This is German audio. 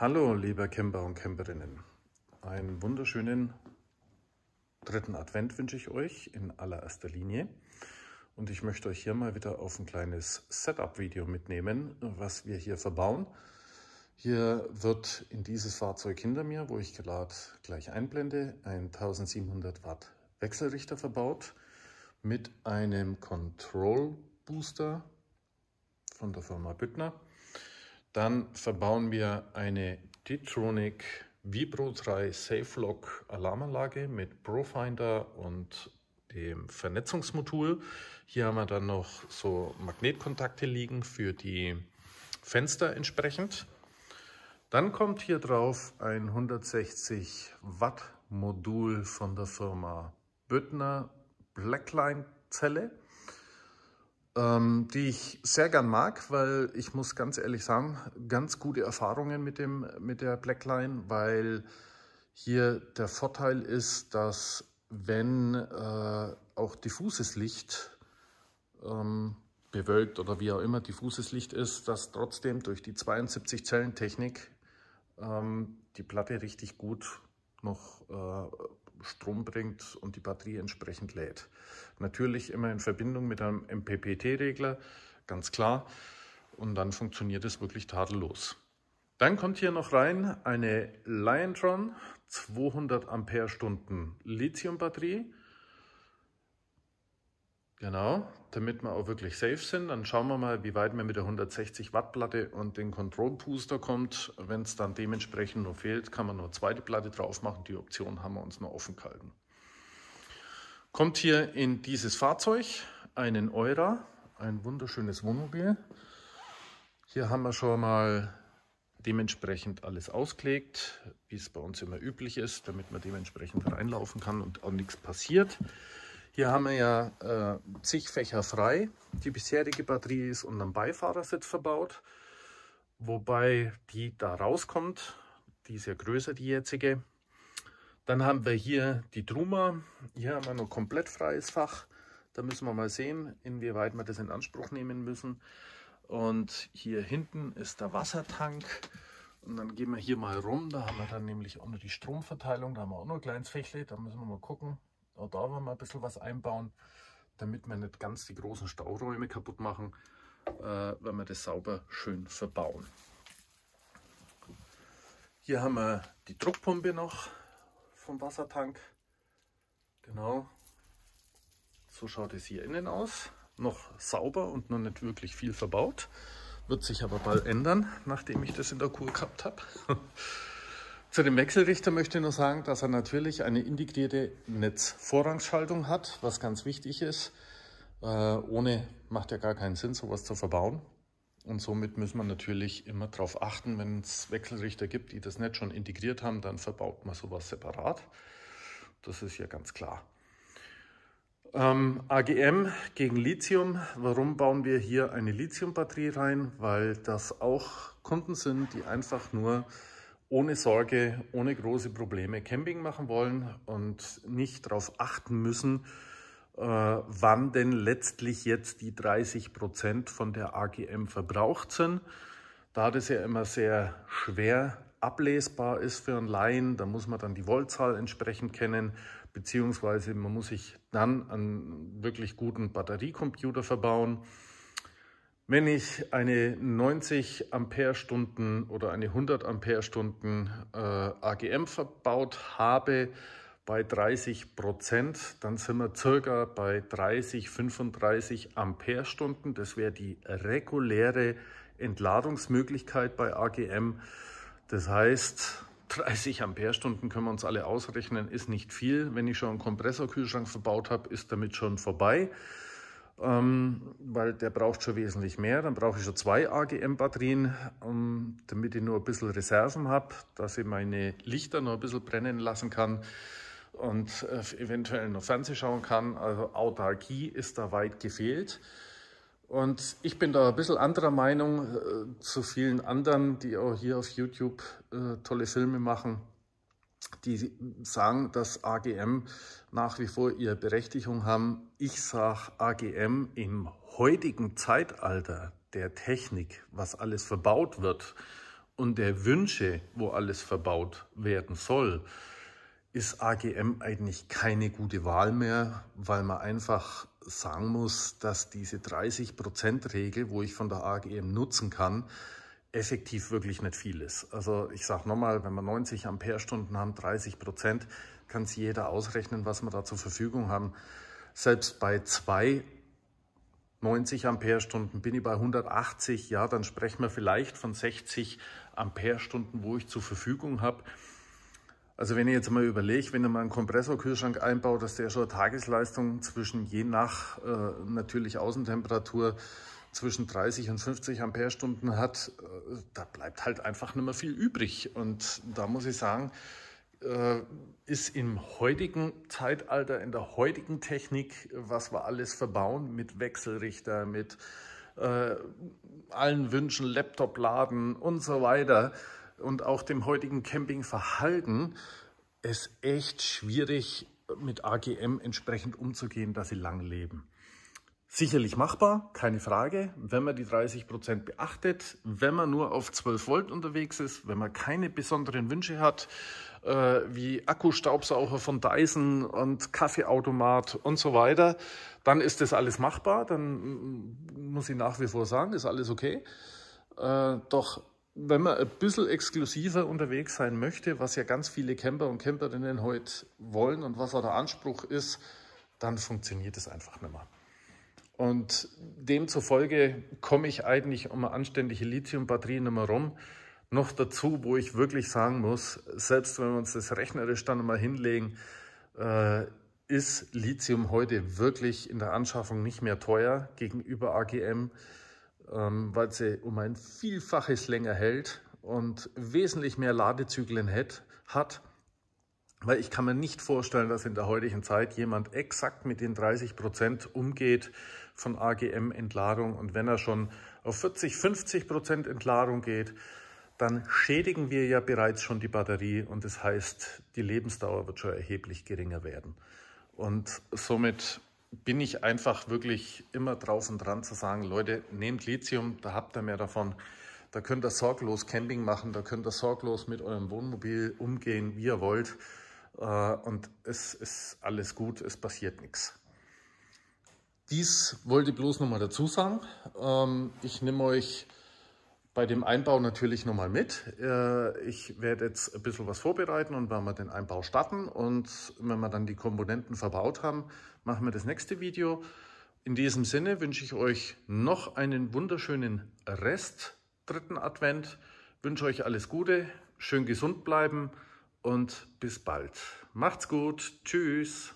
Hallo, liebe Camper und Camperinnen. Einen wunderschönen dritten Advent wünsche ich euch in allererster Linie. Und ich möchte euch hier mal wieder auf ein kleines Setup-Video mitnehmen, was wir hier verbauen. Hier wird in dieses Fahrzeug hinter mir, wo ich gerade gleich einblende, ein 1700 Watt Wechselrichter verbaut mit einem Control Booster von der Firma Büttner dann verbauen wir eine t Vibro 3 SafeLock Alarmanlage mit Profinder und dem Vernetzungsmodul. Hier haben wir dann noch so Magnetkontakte liegen für die Fenster entsprechend. Dann kommt hier drauf ein 160 Watt Modul von der Firma Böttner Blackline Zelle ähm, die ich sehr gern mag, weil ich muss ganz ehrlich sagen, ganz gute Erfahrungen mit, dem, mit der Blackline, weil hier der Vorteil ist, dass wenn äh, auch diffuses Licht ähm, bewölkt oder wie auch immer diffuses Licht ist, dass trotzdem durch die 72 Zellen Technik ähm, die Platte richtig gut noch äh, Strom bringt und die Batterie entsprechend lädt. Natürlich immer in Verbindung mit einem MPPT-Regler, ganz klar. Und dann funktioniert es wirklich tadellos. Dann kommt hier noch rein eine Liontron 200 Ampere-Stunden Lithium-Batterie Genau, damit wir auch wirklich safe sind. Dann schauen wir mal, wie weit man mit der 160 Watt Platte und dem Control Booster kommt. Wenn es dann dementsprechend noch fehlt, kann man nur zweite Platte drauf machen. Die Option haben wir uns noch offen gehalten. Kommt hier in dieses Fahrzeug einen Eura, ein wunderschönes Wohnmobil. Hier haben wir schon mal dementsprechend alles ausgelegt, wie es bei uns immer üblich ist, damit man dementsprechend reinlaufen kann und auch nichts passiert. Hier haben wir ja äh, zig Fächer frei. Die bisherige Batterie ist unterm Beifahrersitz verbaut, wobei die da rauskommt. Die ist ja größer, die jetzige. Dann haben wir hier die Truma. Hier haben wir noch komplett freies Fach. Da müssen wir mal sehen, inwieweit wir das in Anspruch nehmen müssen. Und hier hinten ist der Wassertank. Und dann gehen wir hier mal rum. Da haben wir dann nämlich auch noch die Stromverteilung. Da haben wir auch noch ein kleines Fächle. Da müssen wir mal gucken. Auch da wollen wir ein bisschen was einbauen, damit wir nicht ganz die großen Stauräume kaputt machen, äh, wenn wir das sauber schön verbauen. Hier haben wir die Druckpumpe noch vom Wassertank. Genau, so schaut es hier innen aus. Noch sauber und noch nicht wirklich viel verbaut. Wird sich aber bald ändern, nachdem ich das in der Kur gehabt habe. Zu dem Wechselrichter möchte ich nur sagen, dass er natürlich eine integrierte Netzvorrangschaltung hat, was ganz wichtig ist. Äh, ohne macht ja gar keinen Sinn, sowas zu verbauen. Und somit müssen wir natürlich immer darauf achten, wenn es Wechselrichter gibt, die das Netz schon integriert haben, dann verbaut man sowas separat. Das ist ja ganz klar. Ähm, AGM gegen Lithium. Warum bauen wir hier eine Lithium-Batterie rein? Weil das auch Kunden sind, die einfach nur ohne Sorge, ohne große Probleme Camping machen wollen und nicht darauf achten müssen, äh, wann denn letztlich jetzt die 30 Prozent von der AGM verbraucht sind. Da das ja immer sehr schwer ablesbar ist für einen Laien, da muss man dann die Voltzahl entsprechend kennen, beziehungsweise man muss sich dann einen wirklich guten Batteriecomputer verbauen. Wenn ich eine 90 Ampere-Stunden oder eine 100 Ampere-Stunden äh, AGM verbaut habe bei 30 Prozent, dann sind wir circa bei 30, 35 Ampere-Stunden. Das wäre die reguläre Entladungsmöglichkeit bei AGM. Das heißt, 30 Ampere-Stunden können wir uns alle ausrechnen, ist nicht viel. Wenn ich schon einen Kompressorkühlschrank verbaut habe, ist damit schon vorbei ähm, weil der braucht schon wesentlich mehr. Dann brauche ich schon zwei AGM-Batterien, ähm, damit ich nur ein bisschen Reserven habe, dass ich meine Lichter noch ein bisschen brennen lassen kann und äh, eventuell noch Fernsehen schauen kann. Also Autarkie ist da weit gefehlt. Und ich bin da ein bisschen anderer Meinung äh, zu vielen anderen, die auch hier auf YouTube äh, tolle Filme machen die sagen, dass AGM nach wie vor ihre Berechtigung haben. Ich sage AGM im heutigen Zeitalter der Technik, was alles verbaut wird und der Wünsche, wo alles verbaut werden soll, ist AGM eigentlich keine gute Wahl mehr, weil man einfach sagen muss, dass diese 30-Prozent-Regel, wo ich von der AGM nutzen kann, effektiv wirklich nicht viel ist. Also ich sage nochmal, wenn wir 90 Amperestunden haben, 30 Prozent, kann sich jeder ausrechnen, was wir da zur Verfügung haben. Selbst bei zwei 90 Amperestunden bin ich bei 180, ja, dann sprechen wir vielleicht von 60 Amperestunden, wo ich zur Verfügung habe. Also wenn ich jetzt mal überlege, wenn ihr mal einen Kompressorkühlschrank einbaut, dass der schon eine Tagesleistung zwischen je nach äh, natürlich Außentemperatur zwischen 30 und 50 Amperestunden hat, äh, da bleibt halt einfach nicht mehr viel übrig. Und da muss ich sagen, äh, ist im heutigen Zeitalter, in der heutigen Technik, was wir alles verbauen, mit Wechselrichter, mit äh, allen Wünschen, Laptop-Laden und so weiter und auch dem heutigen Campingverhalten, ist echt schwierig, mit AGM entsprechend umzugehen, dass sie lang leben. Sicherlich machbar, keine Frage, wenn man die 30% Prozent beachtet, wenn man nur auf 12 Volt unterwegs ist, wenn man keine besonderen Wünsche hat, äh, wie Akkustaubsaucher von Dyson und Kaffeeautomat und so weiter, dann ist das alles machbar, dann muss ich nach wie vor sagen, ist alles okay. Äh, doch wenn man ein bisschen exklusiver unterwegs sein möchte, was ja ganz viele Camper und Camperinnen heute wollen und was auch der Anspruch ist, dann funktioniert es einfach nicht mehr. Und demzufolge komme ich eigentlich um eine anständige Lithiumbatterie nicht mehr rum. Noch dazu, wo ich wirklich sagen muss, selbst wenn wir uns das rechnerisch dann mal hinlegen, äh, ist Lithium heute wirklich in der Anschaffung nicht mehr teuer gegenüber AGM, ähm, weil sie um ein Vielfaches länger hält und wesentlich mehr Ladezyklen hat, hat weil ich kann mir nicht vorstellen, dass in der heutigen Zeit jemand exakt mit den 30 Prozent umgeht von AGM-Entladung. Und wenn er schon auf 40, 50 Prozent Entladung geht, dann schädigen wir ja bereits schon die Batterie und das heißt, die Lebensdauer wird schon erheblich geringer werden. Und somit bin ich einfach wirklich immer drauf und dran zu sagen, Leute, nehmt Lithium, da habt ihr mehr davon. Da könnt ihr sorglos Camping machen, da könnt ihr sorglos mit eurem Wohnmobil umgehen, wie ihr wollt. Äh, und es ist alles gut, es passiert nichts. Dies wollte ich bloß nochmal dazu sagen. Ähm, ich nehme euch bei dem Einbau natürlich nochmal mit. Äh, ich werde jetzt ein bisschen was vorbereiten und wenn wir den Einbau starten und wenn wir dann die Komponenten verbaut haben, machen wir das nächste Video. In diesem Sinne wünsche ich euch noch einen wunderschönen Rest dritten Advent. wünsche euch alles Gute, schön gesund bleiben und bis bald. Macht's gut. Tschüss.